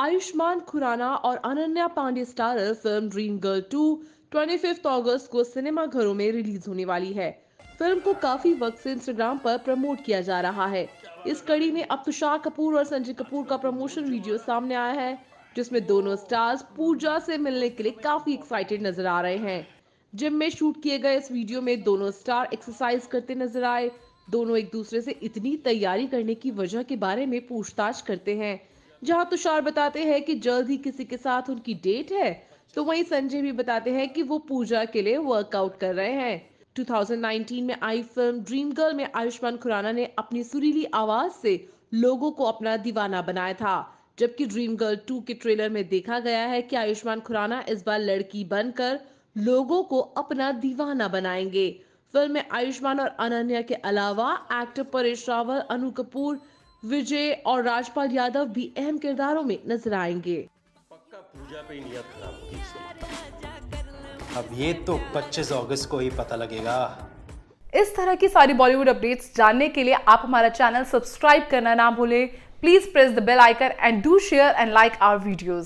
आयुष्मान खुराना और Ananya Panday starrer film dream girl 2 25 अगस्त को सिनेमा घरों में रिलीज होने वाली है फिल्म को काफी वक्त से इंस्टाग्राम पर प्रमोट किया जा रहा है इस कड़ी में अब तुषार कपूर और संजय कपूर का प्रमोशन वीडियो सामने आया है जिसमें दोनों स्टार्स पूजा से मिलने के लिए काफी एक्साइटेड नजर आ रहे हैं जिम में शूट किए गए इस वीडियो में दोनों स्टार एक्सरसाइज करते नजर आए दोनों एक दूसरे से इतनी तैयारी करने की वजह के बारे में पूछताछ करते हैं जहां तुषार बताते हैं कि जल्द ही किसी के साथ उनकी डेट है तो वहीं संजय भी बताते हैं कि वो पूजा के लिए वर्कआउट कर रहे हैं 2019 में आई फिल्म ड्रीम गर्ल में आयुष्मान खुराना ने अपनी सुरीली आवाज से लोगों को अपना दीवाना बनाया था जबकि ड्रीम गर्ल टू के ट्रेलर में देखा गया है कि आयुष्मान खुराना इस बार लड़की बनकर लोगों को अपना दीवाना बनाएंगे फिल्म में आयुष्मान और अनन्या के अलावा एक्टर परेश रावल अनु कपूर विजय और राजपाल यादव भी अहम किरदारों में नजर आएंगे पक्का पूजा पे नियत अब ये तो 25 अगस्त को ही पता लगेगा इस तरह की सारी बॉलीवुड अपडेट्स जानने के लिए आप हमारा चैनल सब्सक्राइब करना ना भूलें please press the bell icon and do share and like our videos